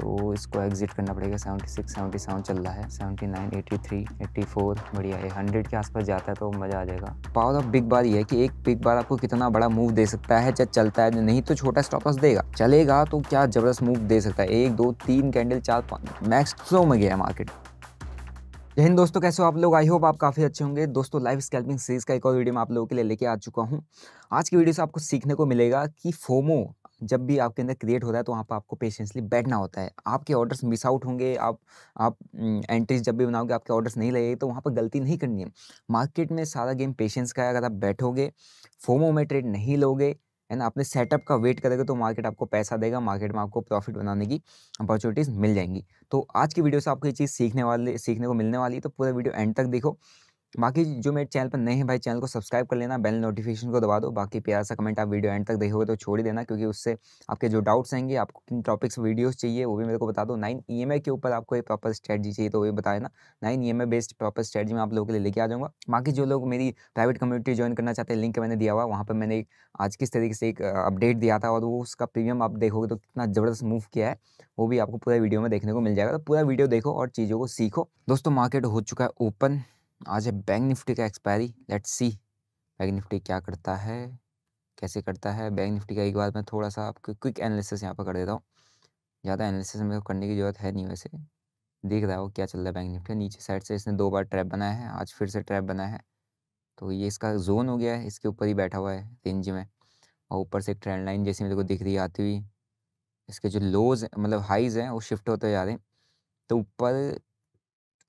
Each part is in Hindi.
तो इसको एग्जिट करना पड़ेगा सेवेंटी सिक्स सेवेंटी सेवन चल रहा है seventy nine eighty three eighty four बढ़िया है हंड्रेड के आसपास जाता है तो मज़ा आ जाएगा पावर ऑफ बिग बार ये है कि एक बिग बार आपको कितना बड़ा मूव दे सकता है चाहे चलता है नहीं तो छोटा स्टॉक देगा चलेगा तो क्या जबरदस्त मूव दे सकता है एक दो तीन कैंडल चार पाँच मैक्स फ्लो में गया मार्केट जहन दोस्तों कैसे हो आप लोग आई होप आप काफ़ी अच्छे होंगे दोस्तों लाइफ स्कैल्पिंग सीरीज़ का एक और वीडियो मैं आप लोगों के लिए लेके आ चुका हूँ आज की वीडियो से आपको सीखने को मिलेगा कि फोमो जब भी आपके अंदर क्रिएट होता है तो वहाँ पर आपको पेशेंसली बैठना होता है आपके ऑर्डर्स मिस आउट होंगे आप आप एंट्रीज जब भी बनाओगे आपके ऑर्डर्स नहीं लगेगी तो वहाँ पर गलती नहीं करनी है मार्केट में सारा गेम पेशेंस का है अगर आप बैठोगे फोमो में ट्रेड नहीं लोगे है ना अपने सेटअप का वेट करेंगे तो मार्केट आपको पैसा देगा मार्केट में आपको प्रॉफिट बनाने की अपॉर्चुनिटीज़ मिल जाएंगी तो आज की वीडियो से आपको ये चीज़ सीखने वाले सीखने को मिलने वाली है तो पूरा वीडियो एंड तक देखो बाकी जो मेरे चैनल पर नए हैं भाई चैनल को सब्सक्राइब कर लेना बेल नोटिफिकेशन को दबा दो बाकी प्यार सा कमेंट आप वीडियो एंड तक देखोगे तो छोड़ ही देना क्योंकि उससे आपके जो डाउट्स आएंगे आपको किन टॉपिक्स वीडियोस चाहिए वो भी मेरे को बता दो नाइन ई e के ऊपर आपको एक प्रॉपर स्ट्रेटजी चाहिए तो वो भी बताए ना nine E based proper strategy मैं आप लोगों के लिए लेके आ जाऊँगा बाकी जो लोग मेरी प्राइवेट कम्युनिटी ज्वाइन करना चाहते हैं लिंक मैंने दिया हुआ वहाँ पर मैंने आज किस तरीके से एक अपडेट दिया था और वो उसका प्रीमियम आप देखोगे तो कितना ज़बरदस्त मूव किया है वो भी आपको पूरा वीडियो में देखने को मिल जाएगा तो पूरा वीडियो देखो और चीज़ों को सीखो दोस्तों मार्केट हो चुका है ओपन आज है बैंक निफ्टी का expiry let's see bank Nifty क्या करता है कैसे करता है बैंक निफ्टी का एक बार मैं थोड़ा सा आपको क्विक एनालिसिस यहाँ पर कर देता हूँ ज़्यादा एनालिसिस मेरे को करने की ज़रूरत है नहीं वैसे देख रहा हो क्या चल रहा है बैंक निफ्टी नीचे साइड से इसने दो बार ट्रैप बनाया है आज फिर से ट्रैप बनाया है तो ये इसका जोन हो गया है इसके ऊपर ही बैठा हुआ है रेंज में और ऊपर से एक ट्रेंड लाइन जैसे मेरे को दिख रही आती हुई इसके जो लोज मतलब हाइज हैं वो शिफ्ट होते जा रहे हैं तो ऊपर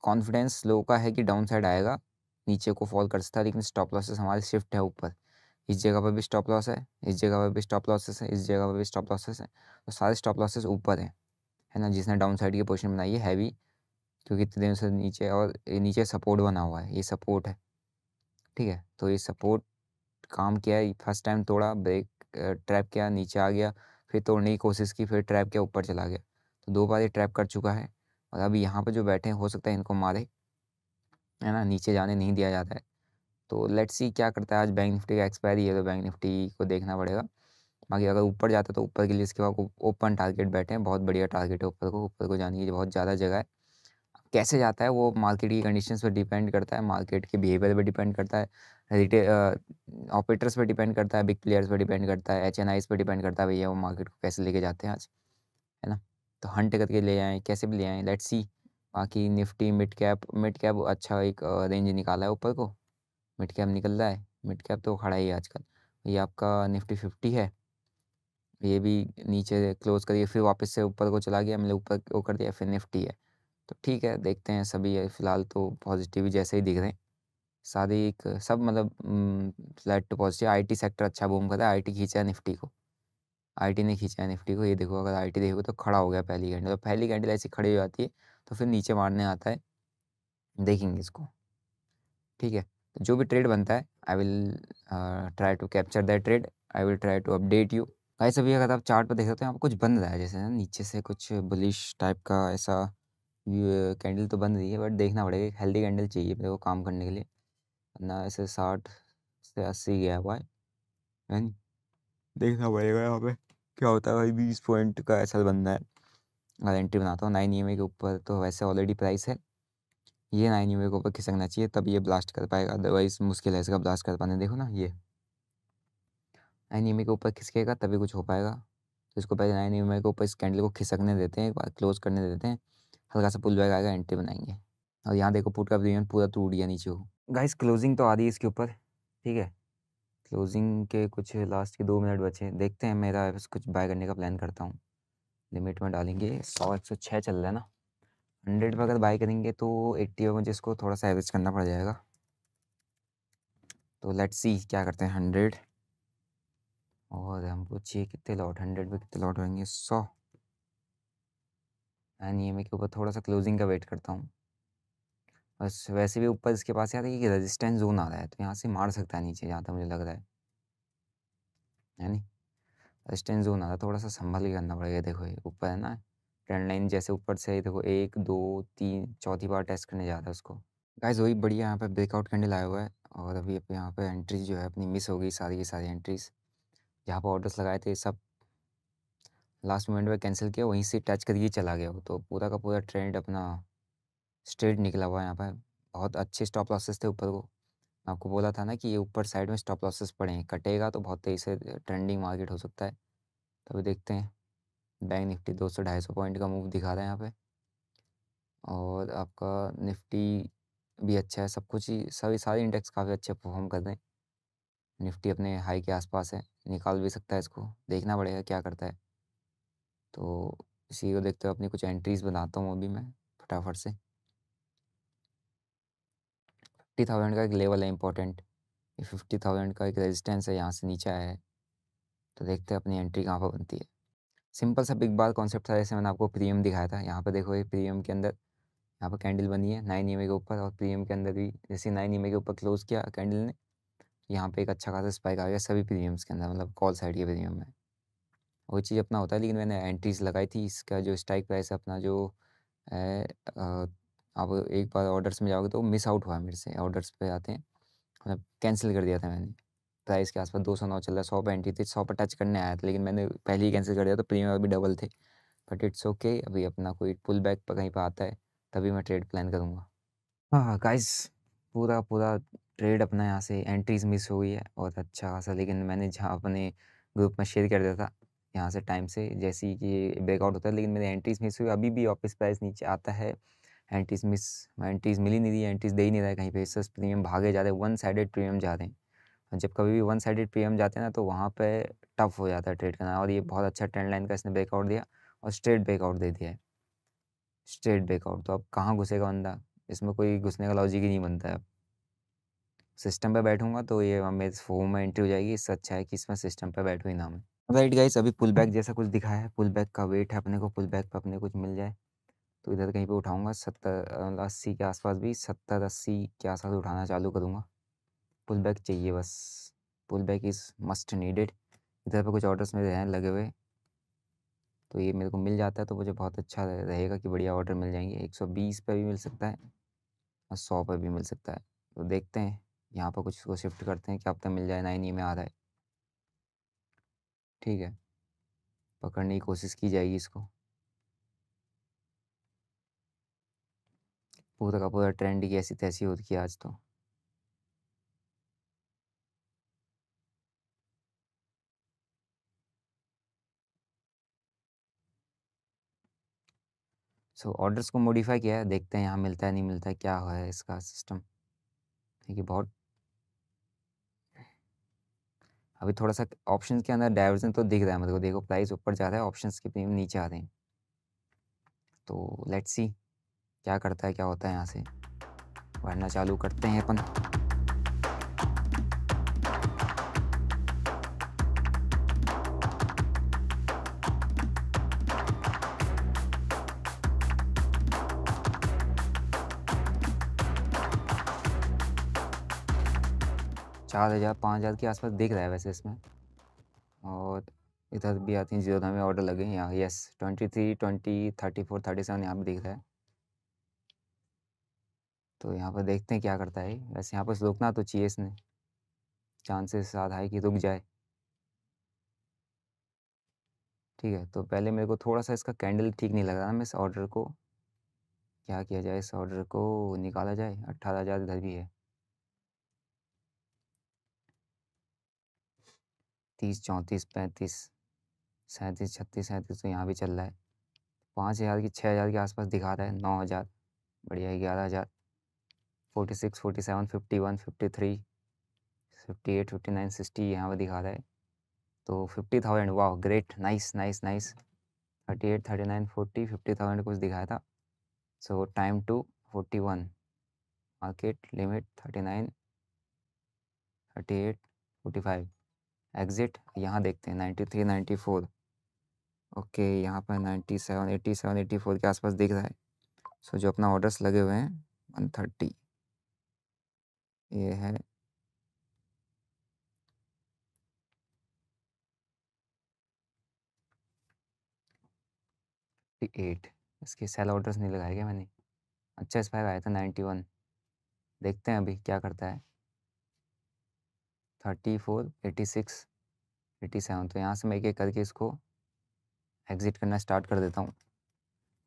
कॉन्फिडेंस लो का है कि डाउन साइड आएगा नीचे को फॉल कर सकता है लेकिन स्टॉप लॉसेस हमारे शिफ्ट है ऊपर इस जगह पर भी स्टॉप लॉस है इस जगह पर भी स्टॉप लॉसेस है इस जगह पर भी स्टॉप लॉसेस है तो सारे स्टॉप लॉसेस ऊपर हैं है ना जिसने डाउन साइड की पोजिशन बनाई है हैवी क्योंकि इतने दिनों से नीचे और नीचे सपोर्ट बना हुआ है ये सपोर्ट है ठीक है तो ये सपोर्ट काम किया है फर्स्ट टाइम तोड़ा ब्रेक ट्रैप किया नीचे आ गया फिर तोड़ने की कोशिश की फिर ट्रैप किया ऊपर चला गया तो दो बार ये ट्रैप कर चुका है और अभी यहाँ पर जो बैठे हैं हो सकता है इनको मारे है ना नीचे जाने नहीं दिया जाता है तो लेट्स सी क्या करता है आज बैंक निफ्टी का एक्सपायरी है तो बैंक निफ्टी को देखना पड़ेगा बाकी अगर ऊपर जाता तो ऊपर के लिए इसके बाद ओपन टारगेट बैठे हैं बहुत बढ़िया टारगेट है ऊपर को ऊपर को जाने की बहुत ज़्यादा जगह है कैसे जाता है वो मार्केट की कंडीशन पर डिपेंड करता है मार्केट के बिहेवियर पर डिपेंड करता है रिटेल ऑपरेटर्स पर डिपेंड करता है बिग प्लेयर्स पर डिपेंड करता है एच एन आईज पर डिपेंड करता है भैया वो मार्केट को कैसे लेके जाते हैं आज है ना तो हंट करके ले आए कैसे भी ले आएँ लेट्स सी बाकी Nifty mid cap mid cap अच्छा एक रेंज निकाला है ऊपर को मिड कैप निकल रहा है मिड कैप तो खड़ा ही है आजकल ये आपका निफ्टी फिफ्टी है ये भी नीचे क्लोज करिए फिर वापस से ऊपर को चला गया मैंने मतलब ऊपर वो कर दिया फिर निफ्टी है तो ठीक है देखते हैं सभी फ़िलहाल तो पॉजिटिव जैसे ही दिख रहे हैं सारी एक सब मतलब फ्लैट टू तो पॉजिटिव आईटी सेक्टर अच्छा बूम कर रहा है आईटी खींचा निफ्टी को आईटी ने खींचा है निफ्टी को ये देखो अगर आईटी देखो तो खड़ा हो गया पहली कैंडल तो पहली कैंडल तो ऐसी खड़ी हो जाती है तो फिर नीचे मारने आता है देखेंगे इसको ठीक है तो जो भी ट्रेड बनता है I will try to capture that trade I will try to update you भाई सभी अगर आप चार्ट पर देख सकते हैं आप कुछ बन रहा है जैसे नीचे से कुछ बुलिश टाइप का ऐसा कैंडल तो बन रही है बट देखना पड़ेगा एक हेल्दी कैंडल चाहिए मेरे को काम करने के लिए ना ऐसे साठ से अस्सी गया हुआ है देखना पड़ेगा यहाँ पे क्या होता है भाई बीस पॉइंट का ऐसा बनना है और एंट्री बनाता हूँ नाइन ई के ऊपर तो वैसे ऑलरेडी प्राइस है ये नाइन ई के ऊपर खिसकना चाहिए तब ये ब्लास्ट कर पाएगा अदरवाइज मुश्किल है इसका ब्लास्ट कर पाने देखो ना ये नाइन ई के ऊपर खिसकेगा तभी कुछ हो पाएगा तो इसको पहले नाइन ई के ऊपर इस कैंडल को खिसकने देते हैं एक बार क्लोज करने देते हैं हल्का सा पुल बैग आएगा एंट्री बनाएंगे और यहाँ देखो पुट का प्रीमियम पूरा टूट गया नीचे हो गाइस क्लोजिंग तो आ रही है इसके ऊपर ठीक है क्लोजिंग के कुछ लास्ट के दो मिनट बचे देखते हैं मेरा कुछ बाय करने का प्लान करता हूँ लिमिट में डालेंगे सौ एक सौ छः चल रहा है ना हंड्रेड में अगर बाय करेंगे तो एट्टी में मुझे इसको थोड़ा सा एवरेज करना पड़ जाएगा तो लेट सी क्या करते हैं हंड्रेड और हमको चाहिए कितने लॉट हंड्रेड में कितने लॉट होंगे सौ एंड ई एम के ऊपर थोड़ा सा क्लोजिंग का वेट करता हूँ बस वैसे भी ऊपर इसके पास याद है कि रेजिस्टेंस जोन आ रहा है तो यहाँ से मार सकता है नीचे जहाँ तक मुझे लग रहा है है नहीं रेजिस्टेंस जोन आ रहा है थोड़ा सा संभल के करना पड़ेगा देखो ये ऊपर है ना ट्रेंड लाइन जैसे ऊपर से देखो एक दो तीन चौथी बार टेस्ट करने जा रहा है उसको गाइज वही बढ़िया यहाँ पर ब्रेकआउट कैंडल आया हुआ है और अभी यहाँ पर एंट्री जो है अपनी मिस हो गई सारी की सारी एंट्रीज जहाँ पर ऑर्डर्स लगाए थे सब लास्ट मोमेंट में कैंसिल किया वहीं से टच करके चला गया वो तो पूरा का पूरा ट्रेंड अपना स्ट्रेट निकला हुआ है यहाँ पर बहुत अच्छे स्टॉप लॉसेस थे ऊपर को मैं आपको बोला था ना कि ये ऊपर साइड में स्टॉप लॉसेस पड़े हैं कटेगा तो बहुत तेज़ी से ट्रेंडिंग मार्केट हो सकता है तो अभी देखते हैं बैंक निफ्टी दो सौ ढाई सौ पॉइंट का मूव दिखा रहा है यहाँ पे और आपका निफ्टी भी अच्छा है सब कुछ ही सभी सारे इंडेक्स काफ़ी अच्छे परफॉर्म कर रहे हैं निफ्टी अपने हाई के आसपास है निकाल भी सकता है इसको देखना पड़ेगा क्या करता है तो इसी को देखते हुए अपनी कुछ एंट्रीज बनाता हूँ अभी मैं फटाफट से फिफ्टी थाउजेंड का एक लेवल है इंपॉर्टेंट ये फिफ्टी थाउजेंड का एक रेजिस्टेंस है यहाँ से नीचे आया है तो देखते हैं अपनी एंट्री कहाँ पर बनती है सिंपल सा बिग बार कॉन्सेप्ट था जैसे मैंने आपको प्रीमियम दिखाया था यहाँ पर देखो ये प्रीमियम के अंदर यहाँ पर कैंडल बनी है नाइन ईमे के ऊपर और प्रीमियम के अंदर भी जैसे नाइन ईमे के ऊपर क्लोज किया कैंडल ने यहाँ पे एक अच्छा खासा स्पाइक आ गया सभी प्रीमियम्स के अंदर मतलब कॉल साइड के प्रीमियम में वो चीज़ अपना होता है लेकिन मैंने एंट्रीज लगाई थी इसका जो स्ट्राइक प्राइस अपना जो आप एक बार ऑर्डर्स में जाओगे तो मिस आउट हुआ मेरे से ऑर्डर्स पे आते हैं मतलब कैंसिल कर दिया था मैंने प्राइस के आसपास दो सौ नौ चल रहा है सौ पर एंट्री थी सौ पर टच करने आया था लेकिन मैंने पहले ही कैंसिल कर दिया तो प्रीमियम अभी डबल थे बट इट्स ओके अभी अपना कोई पुल बैक पर कहीं पर आता है तभी मैं ट्रेड प्लान करूँगा हाँ, हाँ गाइस पूरा पूरा ट्रेड अपना यहाँ से एंट्रीज मिस हो गई है और अच्छा खासा लेकिन मैंने जहाँ अपने ग्रुप में शेयर कर दिया था यहाँ से टाइम से जैसे कि ब्रेकआउट होता है लेकिन मेरी एंट्रीज मिस हुई अभी भी ऑफिस प्राइस नीचे आता है एंटीज मिस एंटीज मिल ही नहीं रही एंटीज दे ही नहीं रहा है कहीं पे इससे प्रीमियम भागे जा रहे वन साइडेड प्रीमियम जा रहे हैं जब कभी भी वन साइडेड प्रीमियम जाते हैं ना तो वहाँ पे टफ हो जाता है ट्रेड करना और ये बहुत अच्छा ट्रेंड लाइन का इसने ब्रेकआउट दिया और स्ट्रेट ब्रेकआउट दे दिया है स्ट्रेट ब्रेकआउट तो अब कहाँ घुसेगा बंदा इसमें कोई घुसने का लॉजिक ही नहीं बनता है अब सिस्टम पे बैठूंगा तो ये मेरे फोम में एंट्री हो जाएगी इससे अच्छा है कि इसमें सिस्टम पे बैठू ही ना मैं राइट गाइस अभी पुल बैक जैसा कुछ दिखाया है पुल बैक का वेट है अपने को पुल बैक पर अपने कुछ मिल जाए तो इधर कहीं पे उठाऊंगा सत्तर अस्सी के आसपास भी सत्तर अस्सी के आसपास उठाना चालू करूँगा पुल बैक चाहिए बस pull back is must needed इधर पे कुछ ऑर्डर्स मेरे हैं लगे हुए तो ये मेरे को मिल जाता है तो मुझे बहुत अच्छा रहेगा कि बढ़िया ऑर्डर मिल जाएंगे एक सौ बीस पर भी मिल सकता है और सौ पर भी मिल सकता है तो देखते हैं यहाँ पर कुछ इसको शिफ्ट करते हैं अब तक मिल जाए नाइन ई में आ रहा है ठीक है पकड़ने की कोशिश की जाएगी इसको पूरा का पूरा ट्रेंड ही ऐसी तैसी हो रही आज तो सो so, ऑर्डर्स को मॉडिफाई किया है देखते हैं यहाँ मिलता है नहीं मिलता है क्या है इसका सिस्टम ठीक है बहुत अभी थोड़ा सा ऑप्शन के अंदर डाइवर्जन तो दिख रहा है मतलब देखो प्राइस ऊपर जा रहा है ऑप्शंस के नीचे आ रहे हैं तो लेट्स सी क्या करता है क्या होता है यहाँ से भरना चालू करते हैं अपन चार हज़ार पाँच हज़ार के आसपास देख रहा है वैसे इसमें और इधर भी आती हैं जीरो में ऑर्डर लगे हैं यहाँ yes twenty three twenty thirty four thirty seven यहाँ भी दिख रहा है तो यहाँ पर देखते हैं क्या करता है वैसे यहाँ पर रुकना तो चाहिए इसने चांसेस आधा है कि रुक जाए ठीक है तो पहले मेरे को थोड़ा सा इसका कैंडल ठीक नहीं लग रहा मैं इस ऑर्डर को क्या किया जाए इस ऑर्डर को निकाला जाए अट्ठारह हज़ार इधर भी है तीस चौंतीस पैंतीस सैंतीस छत्तीस सैंतीस तो यहाँ भी चल रहा है पाँच हज़ार की छः हज़ार के आसपास दिखा रहा है नौ हज़ार बढ़िया ग्यारह हज़ार forty six forty seven fifty one fifty three fifty eight fifty nine sixty यहाँ पर दिखा रहा है तो फिफ्टी थाउजेंड वाह great nice nice nice thirty eight thirty nine forty fifty thousand कुछ दिखाया था so time two forty one market limit thirty nine thirty eight forty five exit यहाँ देखते हैं ninety three ninety four okay यहाँ पर ninety seven eighty seven eighty four के आसपास दिख रहा है सो so, जो अपना ऑर्डर्स लगे हुए हैं वन थर्टी ये है एट इसके सेल ऑर्डर्स नहीं लगाए गए मैंने अच्छा स्पाइक आया था नाइन्टी वन देखते हैं अभी क्या करता है thirty four eighty six eighty seven तो यहाँ से मैं एक एक करके इसको एग्ज़िट करना स्टार्ट कर देता हूँ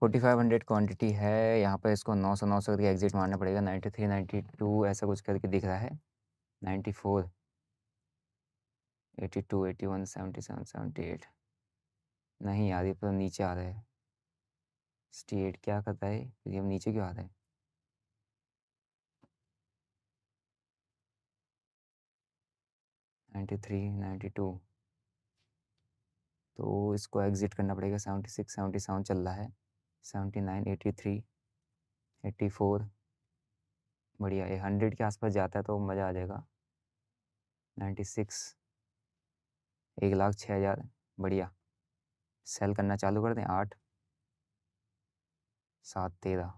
फोर्टी फाइव हंड्रेड क्वान्टिटी है यहाँ पर इसको नौ सौ नौ सौ करके एग्जिट मारना पड़ेगा नाइन्टी थ्री नाइन्टी टू ऐसा कुछ करके दिख रहा है ninety four eighty two eighty one seventy seven seventy eight नहीं यार ये पर तो नीचे आ रहा है सिक्सटी एट क्या करता है फिर हम नीचे क्यों आ रहे हैं नाइन्टी थ्री नाइन्टी टू तो इसको एग्ज़िट करना पड़ेगा सेवेंटी सिक्स सेवेंटी सेवन चल रहा है seventy nine three eighty four बढ़िया ये हंड्रेड के आसपास जाता है तो मज़ा आ जाएगा नाइन्टी सिक्स एक लाख छः हज़ार बढ़िया सेल करना चालू कर दें आठ सात तेरह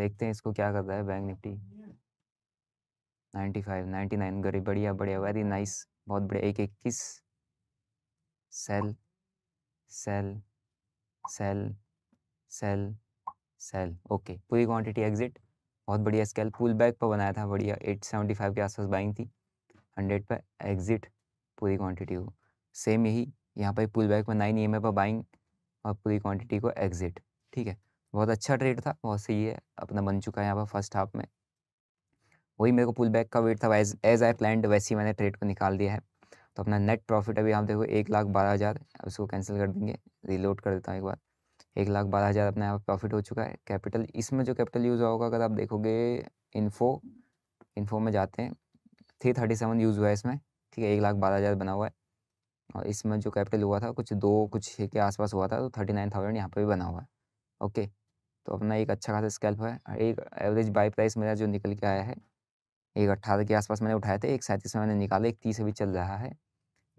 देखते हैं इसको क्या करता है bank Nifty ninety five ninety nine गरीब बढ़िया बढ़िया वेरी नाइस बहुत बढ़िया एक इक्कीस sell sell sell sell sell okay पूरी क्वांटिटी एग्जिट बहुत बढ़िया स्केल पुल बैक पर बनाया था बढ़िया 875 के आसपास बाइंग थी 100 पर एग्जिट पूरी क्वांटिटी को सेम यही यहाँ पर पुल बैक पर नाइन ई e पर बाइंग और पूरी क्वांटिटी को एग्जिट ठीक है बहुत अच्छा ट्रेड था बहुत सही है अपना बन चुका है यहाँ पर फर्स्ट हाफ में वही मेरे को पुल बैक का वेट था एज एज आई प्लान वैसे ही मैंने ट्रेड को निकाल दिया है तो अपना नेट प्रॉफिट अभी आप देखो एक लाख बारह हज़ार उसको कैंसिल कर देंगे रिलोड कर देता हूँ एक बार एक लाख बारह हज़ार अपना यहाँ प्रॉफिट हो चुका है कैपिटल इसमें जो कैपिटल यूज़ हुआ होगा अगर आप देखोगे इन्फो इन्फो में जाते हैं थ्री थर्टी सेवन यूज़ हुआ है इसमें ठीक है एक लाख बारह हज़ार बना हुआ है और इसमें जो कैपिटल हुआ था कुछ दो कुछ छः के आसपास हुआ था तो थर्टी नाइन थाउजेंड यहाँ पर भी बना हुआ है ओके तो अपना एक अच्छा खासा स्कैल्प है एक एवरेज बाई प्राइस मेरा जो निकल के आया है एक अट्ठारह के आसपास मैंने उठाए थे एक सैंतीस में मैंने निकाला एक तीस अभी चल रहा है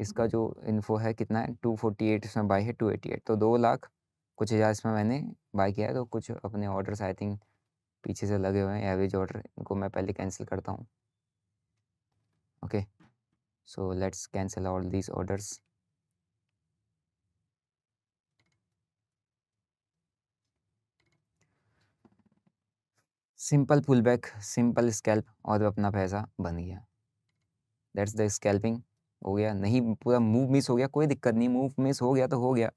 इसका जो इन्फो है कितना है टू फोर्टी एट इसमें बाई है टू एटी एट तो दो लाख कुछ हज़ार इसमें मैंने बाई किया है तो कुछ अपने ऑर्डर्स आई थिंक पीछे से लगे हुए हैं एवरेज ऑर्डर इनको मैं पहले कैंसिल करता हूँ okay so let's cancel all these orders simple pull back simple scalp और अपना पैसा बन गया दैट्स द स्कैल्पिंग हो गया नहीं पूरा मूव मिस हो गया कोई दिक्कत नहीं मूव मिस हो गया तो हो गया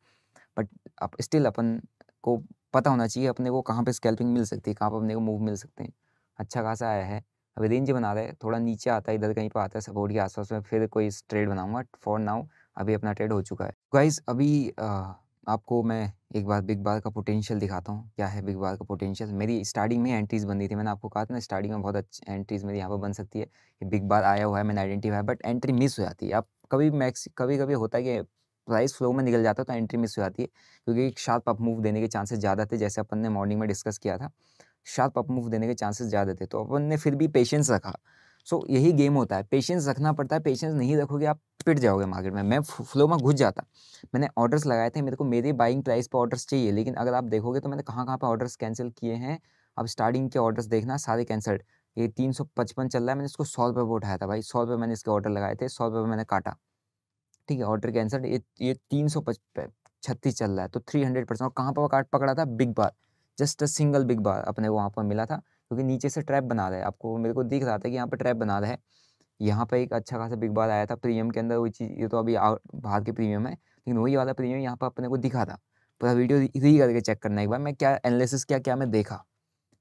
बट अब स्टिल अपन को पता होना चाहिए अपने को कहाँ पे स्कैल्पिंग मिल सकती है कहाँ पर अपने को मूव मिल सकते हैं अच्छा खासा आया है अभी रेंज बना रहा है थोड़ा नीचे आता है इधर कहीं पर आता है सपोर्ट के आसपास में फिर कोई ट्रेड बनाऊंगा फॉर नाउ अभी अपना ट्रेड हो चुका है गाइज अभी आपको मैं एक बार बिग बार का पोटेंशियल दिखाता हूँ क्या है बिग बार का पोटेंशियल मेरी स्टार्टिंग में एंट्रीज बनी थी मैंने आपको कहा था ना स्टार्टिंग में बहुत अच्छी एंट्रीज मेरी यहाँ पर बन सकती है कि बिग बार आया हुआ है मैंने आइडेंटिफाई बट एंट्री मिस हो जाती है आप कभी मैक्स कभी कभी होता है कि प्राइस फ्लो में निकल जाता है तो एंट्री मिस हो जाती है क्योंकि एक शार्प अप मूव देने के चांसेस ज़्यादा थे जैसे अपन ने मॉर्निंग में डिस्कस किया था शार्प अप मूव देने के चांसेस ज़्यादा थे तो अपन ने फिर भी पेशेंस रखा सो यही गेम होता है पेशेंस रखना पड़ता है पेशेंस नहीं रखोगे आप पिट जाओगे मार्केट में मैं फ्लो में घुस जाता मैंने ऑर्डर्स लगाए थे मेरे को मेरे बाइंग प्राइस पर ऑर्डर्स चाहिए लेकिन अगर आप देखोगे तो मैंने कहाँ कहाँ पर ऑर्डर्स कैंसिल किए हैं अब स्टार्टिंग के ऑर्डर्स देखना सारे कैंसल्ड ये तीन सौ पचपन चल रहा है मैंने इसको सौ रुपये पर उठाया था भाई सौ रुपये मैंने इसके ऑर्डर लगाए थे सौ रुपये मैंने काटा ठीक है ऑर्डर कैंसल्ड ये ये तीन सौ पच छत्तीस चल रहा है तो थ्री हंड्रेड परसेंट कहाँ पर काट पकड़ा था big bar just a single big bar अपने वहाँ पर मिला था क्योंकि नीचे से ट्रैप बना रहा है आपको मेरे को दिख रहा था कि यहाँ पर ट्रैप बना रहा है यहाँ पर एक अच्छा खासा बिग बार आया था प्रीमियम के अंदर वही चीज़ ये तो अभी बाहर के प्रीमियम है लेकिन वही वाला प्रीमियम यहाँ पर अपने को दिखा था पूरा वीडियो री करके चेक करना एक बार मैं क्या एनालिसिस क्या क्या मैं देखा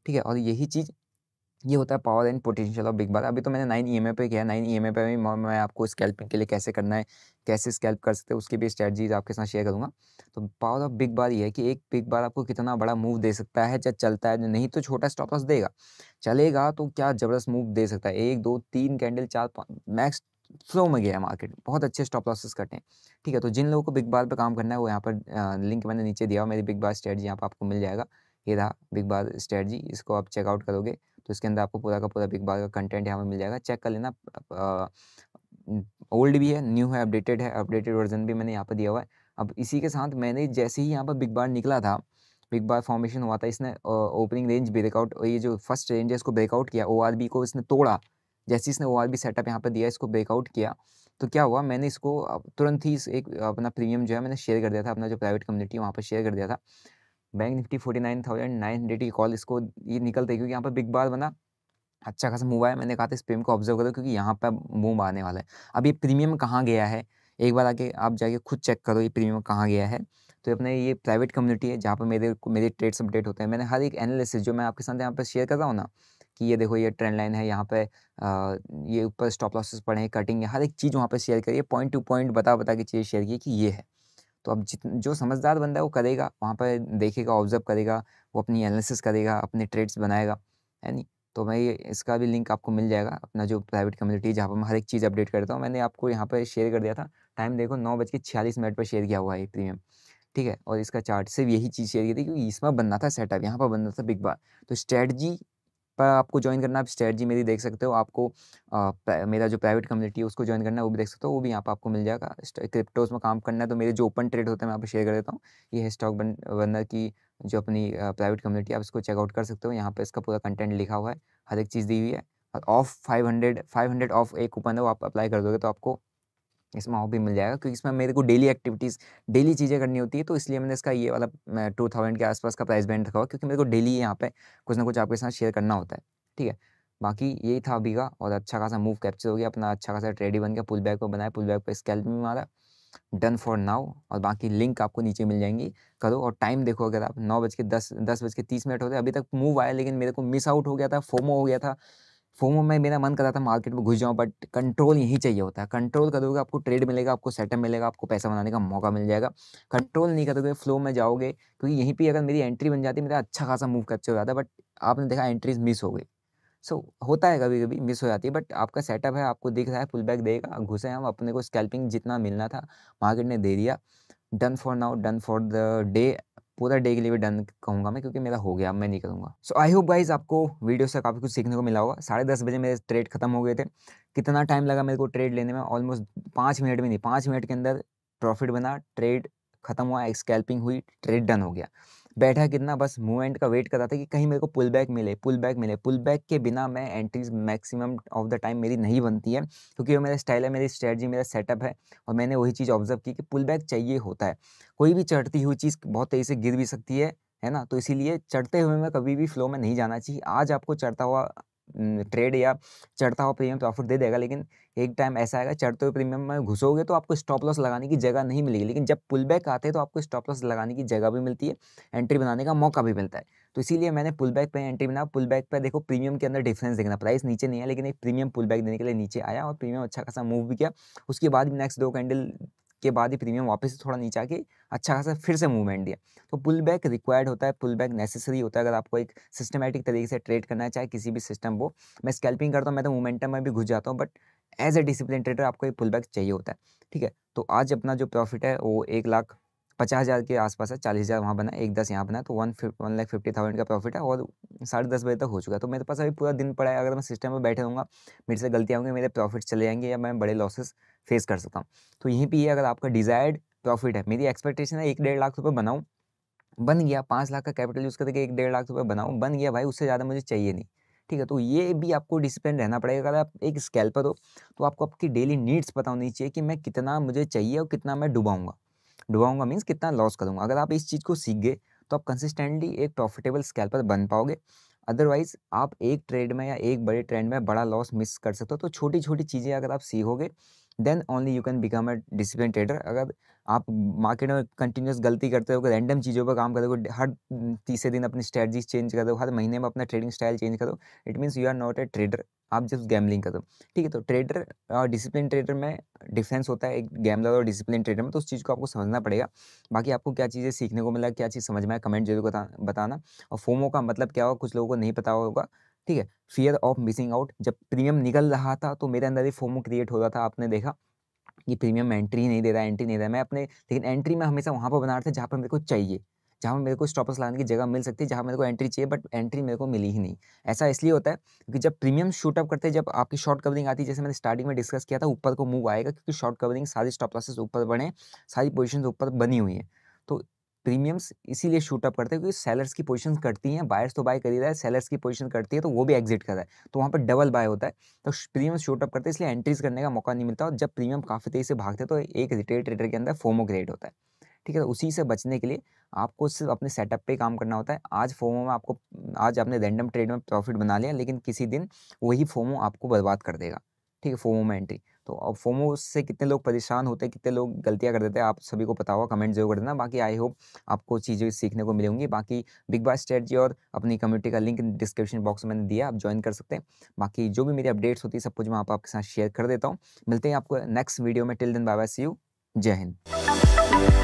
ठीक है और यही चीज़ ये होता है power and potential of big bar अभी तो मैंने नाइन ई पे किया नाइन ई पे भी मैं आपको स्कैल्पिंग के लिए कैसे करना है कैसे स्कैल्प कर सकते हैं उसकी भी स्ट्रेटजीज आपके साथ शेयर करूँगा तो पावर ऑफ बिग बार ये है कि एक बिग बार आपको कितना बड़ा मूव दे सकता है चाहे चलता है नहीं तो छोटा स्टॉप लॉस देगा चलेगा तो क्या ज़बरदस्त मूव दे सकता है एक दो तीन कैंडल चार पाँच मैक्स फ्लो में गया है मार्केट बहुत अच्छे स्टॉप लॉसेस कटे हैं ठीक है तो जिन लोगों को बिग बार पर काम करना है वो यहाँ पर लिंक मैंने नीचे दिया हुआ मेरी बिग बार स्ट्रेटजी यहाँ पर आपको मिल जाएगा ये रहा बिग बार स्ट्रेटजी इसको आप चेकआउट करोगे तो इसके अंदर आपको पूरा का पूरा बिग बार का कंटेंट यहाँ पर मिल जाएगा चेक कर लेना ओल्ड भी है न्यू है अपडेटेड है अपडेटेड वर्जन भी मैंने यहाँ पर दिया हुआ है अब इसी के साथ मैंने जैसे ही यहाँ पर बिग बार निकला था बिग बार फॉर्मेशन हुआ था इसने ओपनिंग रेंज ब्रेकआउट ये जो फर्स्ट रेंज है इसको ब्रेकआउट किया ओ को इसने तोड़ा जैसे इसने ओ सेटअप यहाँ पर दिया इसको ब्रेकआउट किया तो क्या हुआ मैंने इसको तुरंत ही इस एक अपना प्रीमियम जो है मैंने शेयर कर दिया था अपना जो प्राइवेट कम्युनिटी वहाँ पर शेयर कर दिया था bank nifty forty nine thousand nine hundred की कॉल इसको ये निकलते क्योंकि यहाँ पर बिग बार बना अच्छा खासा मूव आया मैंने कहा था इस पेम को ऑब्जर्व करो क्योंकि यहाँ पर मूव आने वाला है अब ये प्रीमियम कहाँ गया है एक बार आके आप जाके खुद चेक करो ये प्रीमियम कहाँ गया है तो अपने ये प्राइवेट कम्युनिटी है जहाँ पर मेरे मेरे ट्रेड्स अपडेट होते हैं मैंने हर एक एनालिसिस जो मैं आपके साथ यहाँ पर शेयर कर रहा हूँ ना कि ये देखो ये ट्रेंड लाइन है यहाँ पे ये ऊपर स्टॉप लॉसेस पड़े हैं कटिंग है हर एक चीज़ वहाँ पर शेयर करिए पॉइंट टू पॉइंट बता बता के चीज़ शेयर की कि ये है तो अब जित जो समझदार बंदा है वो करेगा वहाँ पर देखेगा ऑब्जर्व करेगा वो अपनी एनालिसिस करेगा अपने ट्रेड्स बनाएगा है नहीं तो मैं इसका भी लिंक आपको मिल जाएगा अपना जो प्राइवेट कम्युनिटी जहाँ पर मैं हर एक चीज़ अपडेट करता हूँ मैंने आपको यहाँ पर शेयर कर दिया था टाइम देखो नौ बज के छियालीस मिनट पर शेयर किया हुआ है प्रीमियम ठीक है और इसका चार्ट सिर्फ यही चीज़ शेयर की थी क्योंकि इसमें बनना था सेटअप यहाँ पर बनना था बिग बार तो स्ट्रेटजी पर आपको ज्वाइन करना आप स्ट्रेटजी मेरी देख सकते हो आपको आ, मेरा जो प्राइवेट कम्युनिटी है उसको ज्वाइन करना है वो भी देख सकते हो वो भी यहाँ पर आपको मिल जाएगा क्रिप्टोज में काम करना है तो मेरे जो ओपन ट्रेड होते हैं मैं आपको शेयर कर देता हूँ ये है स्टॉक बर्नर की जो अपनी प्राइवेट कम्युनिटी आप इसको चेकआउट कर सकते हो यहाँ पर इसका पूरा कंटेंट लिखा हुआ है हर एक चीज़ दी हुई है और off five hundred five hundred off एक कूपन है वो आप अप्लाई कर दोगे तो आपको इसमें और भी मिल जाएगा क्योंकि इसमें मेरे को डेली एक्टिविटीज़ डेली चीज़ें करनी होती है तो इसलिए मैंने इसका ये वाला टू थाउजेंड के आसपास का प्राइस बैंड रखा हुआ क्योंकि मेरे को डेली यहाँ पे कुछ ना कुछ आपके साथ शेयर करना होता है ठीक है बाकी यही था अभी का और अच्छा खासा मूव कैप्चर हो गया अपना अच्छा खासा ट्रेडी बन गया पुल बैक को बनाया पुल बैक पर स्कैल्प में मारा डन फॉर नाउ और बाकी लिंक आपको नीचे मिल जाएंगी करो और टाइम देखो अगर आप नौ बज के दस दस बज के तीस मिनट होते अभी तक मूव आया लेकिन मेरे को मिस आउट हो गया था फोमो हो गया था फोमो में मेरा मन कर रहा था मार्केट में घुस जाऊँ बट कंट्रोल यही चाहिए होता है कंट्रोल करोगे आपको ट्रेड मिलेगा आपको सेटअप मिलेगा आपको पैसा बनाने का मौका मिल जाएगा कंट्रोल नहीं करोगे फ्लो में जाओगे क्योंकि यहीं पर अगर मेरी एंट्री बन जाती मेरा अच्छा खासा मूव कैप्चर हो जाता बट आपने देखा एंट्रीज मिस हो गई सो so, होता है कभी कभी मिस हो जाती है बट आपका सेटअप है आपको दिख रहा है पुल बैक देगा घुसे हम अपने को स्कैल्पिंग जितना मिलना था मार्केट ने दे दिया done for now done for the day पूरा डे के लिए भी डन कहूँगा मैं क्योंकि मेरा हो गया अब मैं नहीं करूँगा सो आई होप गाइज आपको वीडियो से काफ़ी कुछ सीखने को मिला होगा साढ़े दस बजे मेरे ट्रेड खत्म हो गए थे कितना टाइम लगा मेरे को ट्रेड लेने में ऑलमोस्ट पाँच मिनट भी नहीं पाँच मिनट के अंदर प्रॉफिट बना ट्रेड खत्म हुआ स्कैल्पिंग हुई ट्रेड डन हो गया बैठा कितना बस मूवमेंट का वेट कर रहा था कि कहीं मेरे को पुल बैक मिले पुल बैक मिले पुल बैक के बिना मैं entries maximum of the time मेरी नहीं बनती है क्योंकि वो मेरा स्टाइल है मेरी स्ट्रेटजी मेरा सेटअप है और मैंने वही चीज़ ऑब्जर्व की कि पुल बैक चाहिए होता है कोई भी चढ़ती हुई चीज़ बहुत तेज़ी से गिर भी सकती है है ना तो इसीलिए चढ़ते हुए मैं कभी भी फ्लो में नहीं जाना चाहिए आज आपको चढ़ता हुआ ट्रेड या चढ़ता हुआ प्रीमियम प्रॉफिट तो दे देगा लेकिन एक टाइम ऐसा आएगा चढ़ते हुए प्रीमियम में घुसोगे तो आपको स्टॉप लॉस लगाने की जगह नहीं मिलेगी लेकिन जब पुल बैक आते हैं तो आपको स्टॉप लॉस लगाने की जगह भी मिलती है एंट्री बनाने का मौका भी मिलता है तो इसीलिए मैंने पुल बैक पर एंट्री बना पुल बैक पर देखो प्रीमियम के अंदर डिफरेंस देखना प्राइस नीचे नहीं आया लेकिन एक प्रीमियम पुल बैक देने के लिए नीचे आया और प्रीमियम अच्छा खासा मूव भी किया उसके बाद भी नेक्स्ट दो कैंडल के बाद ही प्रीमियम वापस थोड़ा नीचे आके अच्छा खासा फिर से मूवमेंट दिया तो पुल बैक रिक्वायर्ड होता है पुल बैक नेसेसरी होता है अगर आपको एक सिस्टमेटिक तरीके से ट्रेड करना है चाहे किसी भी सिस्टम को मैं स्कैल्पिंग करता हूँ मैं तो मोमेंटम में भी घुस जाता हूँ but as a discipline trader आपको एक पुल बैक चाहिए होता है ठीक है तो आज अपना जो प्रॉफिट है वो एक लाख पचास हज़ार के आसपास है चालीस हज़ार वहाँ बना एक दस यहाँ बना तो one fif one lakh fifty thousand का प्रॉफिट है और साढ़े दस बजे तक हो चुका है तो मेरे पास अभी पूरा दिन पड़ा है अगर मैं सिस्टम में बैठे रहूँगा मेरे से गलतियाँ होंगी मेरे प्रॉफिट चले जाएंगे या मैं बड़े लॉसेस फेस कर सकता हूँ तो यहीं पर अगर आपका डिज़ायर्ड प्रॉफिट है मेरी एक्सपेक्टेशन है एक डेढ़ लाख रुपये बनाऊँ बन गया पाँच लाख का कैपिटल यूज़ करके एक डेढ़ लाख रुपये बनाऊँ बन गया भाई उससे ज़्यादा मुझे चाहिए नहीं ठीक है तो ये भी आपको डिसिप्लिन रहना पड़ेगा अगर आप एक पर हो तो आपको आपकी डेली नीड्स पता होनी चाहिए कि मैं कितना मुझे चाहिए और कितना मैं डुबाऊँगा डुबाऊंगा मीन्स कितना लॉस करूँगा अगर आप इस चीज़ को सीख गए तो आप कंसिस्टेंटली एक प्रॉफिटेबल पर बन पाओगे अदरवाइज आप एक ट्रेड में या एक बड़े ट्रेंड में बड़ा लॉस मिस कर सकते हो तो छोटी छोटी चीज़ें अगर आप सीखोगे then only you can become a discipline trader अगर आप मार्केट में कंटिन्यूस गलती करते हो रैंडम चीज़ों पर काम करते हो हर तीसरे दिन अपनी स्ट्रेटजीज चेंज कर दो हर महीने में अपना ट्रेडिंग स्टाइल चेंज करो it means you are not a trader आप जस्ट गैमलिंग करो ठीक है तो ट्रेडर और डिसिप्लिन ट्रेडर में डिफरेंस होता है एक गैमलर और डिसिप्लिन ट्रेडर में तो उस चीज़ को आपको समझना पड़ेगा बाकी आपको क्या चीज़ें सीखने को मिला क्या चीज़ समझ में आया कमेंट जरूर बता बताना और फोमो का मतलब क्या होगा कुछ लोगों को नहीं पता होगा ठीक है फियर ऑफ मिसिंग आउट जब प्रीमियम निकल रहा था तो मेरे अंदर ही फोमो क्रिएट हो रहा था आपने देखा कि प्रीमियम एंट्री नहीं दे रहा है एंट्री नहीं दे रहा है मैं अपने लेकिन एंट्री में हमेशा वहाँ पर बना रहा था जहाँ पर मेरे को चाहिए जहाँ पर मेरे को स्टॉपर्स लाने की जगह मिल सकती है जहाँ मेरे को एंट्री चाहिए बट एंट्री मेरे को मिली ही नहीं ऐसा इसलिए होता है क्योंकि जब प्रीमियम शूट अप करते हैं जब आपकी शॉर्ट कवरिंग आती है जैसे मैंने स्टार्टिंग में डिस्कस किया था ऊपर को मूव आएगा क्योंकि शॉर्ट कवरिंग सारी स्टॉप लॉसेस ऊपर बढ़े सारी पोजिशन ऊपर बनी हुई है तो प्रीमियम्स इसीलिए शूट अप करते हैं क्योंकि सेलर्स की पोजीशन कटती हैं बायर्स तो बाय कर ही रहा है सेलर्स की पोजीशन कटती है तो वो भी एग्जिट कर रहा है तो वहाँ पर डबल बाय होता है तो प्रीमियम शूट अप करते हैं इसलिए एंट्रीज करने का मौका नहीं मिलता और जब प्रीमियम काफ़ी तेज़ी से भागते हैं तो एक रिटेल ट्रेडर के अंदर फोमो ग्रेड होता है ठीक है तो उसी से बचने के लिए आपको सिर्फ अपने सेटअप पे काम करना होता है आज फोमो में आपको आज आपने रैंडम ट्रेड में प्रॉफिट बना लिया लेकिन किसी दिन वही फोमो आपको बर्बाद कर देगा ठीक है फोमो में एंट्री तो अब फोमो से कितने लोग परेशान होते हैं कितने लोग गलतियाँ कर देते हैं आप सभी को पता होगा कमेंट जरूर कर देना बाकी आई होप आपको चीज़ें सीखने को मिलेंगी बाकी बिग बास स्ट्रेटजी और अपनी कम्युनिटी का लिंक डिस्क्रिप्शन बॉक्स में मैंने दिया आप ज्वाइन कर सकते हैं बाकी जो भी मेरी अपडेट्स होती है सब कुछ मैं आप आपके साथ शेयर कर देता हूँ मिलते हैं आपको नेक्स्ट वीडियो में till then bye bye see you जय हिंद